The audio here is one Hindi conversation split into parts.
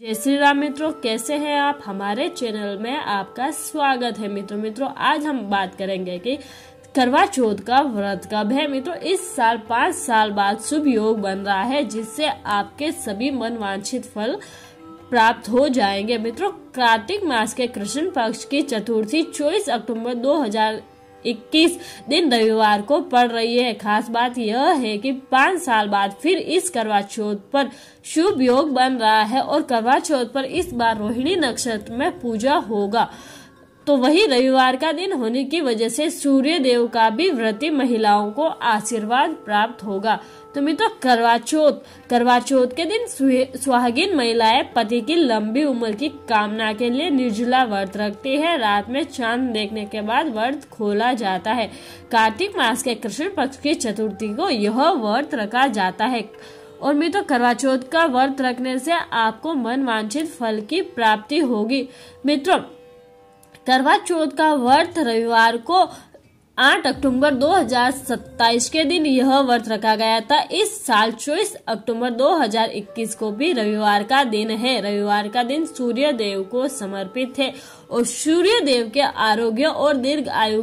जय श्री राम मित्रों कैसे हैं आप हमारे चैनल में आपका स्वागत है मित्रों मित्रों आज हम बात करेंगे कि करवा चौथ का व्रत कब है मित्रों इस साल पाँच साल बाद शुभ योग बन रहा है जिससे आपके सभी मनवांछित फल प्राप्त हो जाएंगे मित्रों कार्तिक मास के कृष्ण पक्ष की चतुर्थी 24 अक्टूबर 21 दिन रविवार को पड़ रही है खास बात यह है कि पाँच साल बाद फिर इस करवा चौथ पर शुभ योग बन रहा है और करवा चौथ पर इस बार रोहिणी नक्षत्र में पूजा होगा तो वही रविवार का दिन होने की वजह से सूर्य देव का भी व्रती महिलाओं को आशीर्वाद प्राप्त होगा तो मित्रों करवा चौथ करवा चौथ के दिन सुहागिन महिलाएं पति की लंबी उम्र की कामना के लिए निर्जला व्रत रखती है रात में चांद देखने के बाद व्रत खोला जाता है कार्तिक मास के कृष्ण पक्ष की चतुर्थी को यह व्रत रखा जाता है और मित्रों करवा चौथ का व्रत रखने से आपको मन वांछित फल की प्राप्ति होगी मित्रों करवा चौथ का व्रत रविवार को 8 अक्टूबर 2027 के दिन यह व्रत रखा गया था इस साल 24 अक्टूबर 2021 को भी रविवार का दिन है रविवार का दिन सूर्य देव को समर्पित है और सूर्य देव के आरोग्य और दीर्घ आयु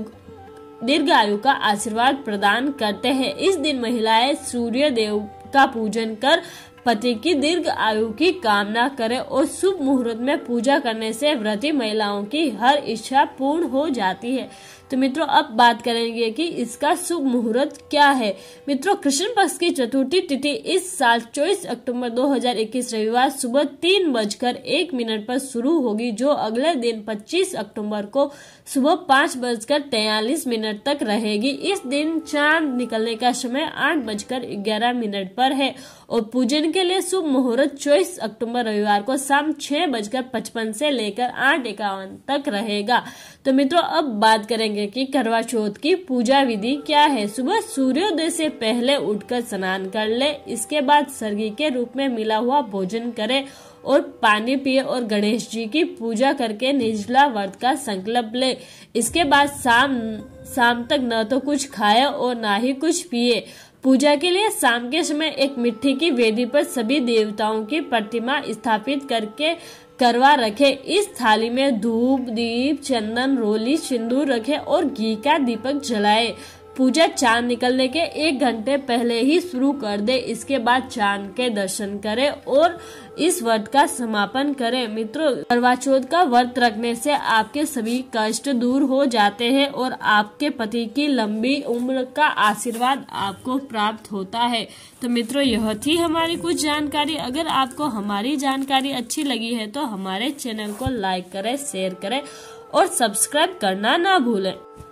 दीर्घ आयु का आशीर्वाद प्रदान करते हैं इस दिन महिलाएं सूर्य देव का पूजन कर पति की दीर्घ आयु की कामना करें और शुभ मुहूर्त में पूजा करने से व्रती महिलाओं की हर इच्छा पूर्ण हो जाती है तो मित्रों अब बात करेंगे कि इसका शुभ मुहूर्त क्या है मित्रों कृष्ण पक्ष की चतुर्थी तिथि इस साल 24 अक्टूबर 2021 रविवार सुबह तीन बजकर एक मिनट पर शुरू होगी जो अगले दिन 25 अक्टूबर को सुबह पाँच बजकर तैयलीस मिनट तक रहेगी इस दिन चांद निकलने का समय आठ बजकर ग्यारह मिनट पर है और पूजन के लिए शुभ मुहूर्त चौबीस अक्टूबर रविवार को शाम छह बजकर पचपन से लेकर आठ इक्यावन तक रहेगा तो मित्रों अब बात करेंगे बताएंगे कि करवा चौथ की पूजा विधि क्या है सुबह सूर्योदय से पहले उठकर स्नान कर ले इसके बाद सर्गी के रूप में मिला हुआ भोजन करें और पानी पिए और गणेश जी की पूजा करके निजला व्रत का संकल्प ले इसके बाद शाम शाम तक न तो कुछ खाए और ना ही कुछ पिए पूजा के लिए शाम के समय एक मिट्टी की वेदी पर सभी देवताओं की प्रतिमा स्थापित करके करवा रखे इस थाली में धूप दीप चंदन रोली सिंदूर रखे और घी का दीपक जलाए पूजा चांद निकलने के एक घंटे पहले ही शुरू कर दे इसके बाद चांद के दर्शन करें और इस व्रत का समापन करें मित्रों करवा चौथ का व्रत रखने से आपके सभी कष्ट दूर हो जाते हैं और आपके पति की लंबी उम्र का आशीर्वाद आपको प्राप्त होता है तो मित्रों यह थी हमारी कुछ जानकारी अगर आपको हमारी जानकारी अच्छी लगी है तो हमारे चैनल को लाइक करें शेयर करें और सब्सक्राइब करना ना भूलें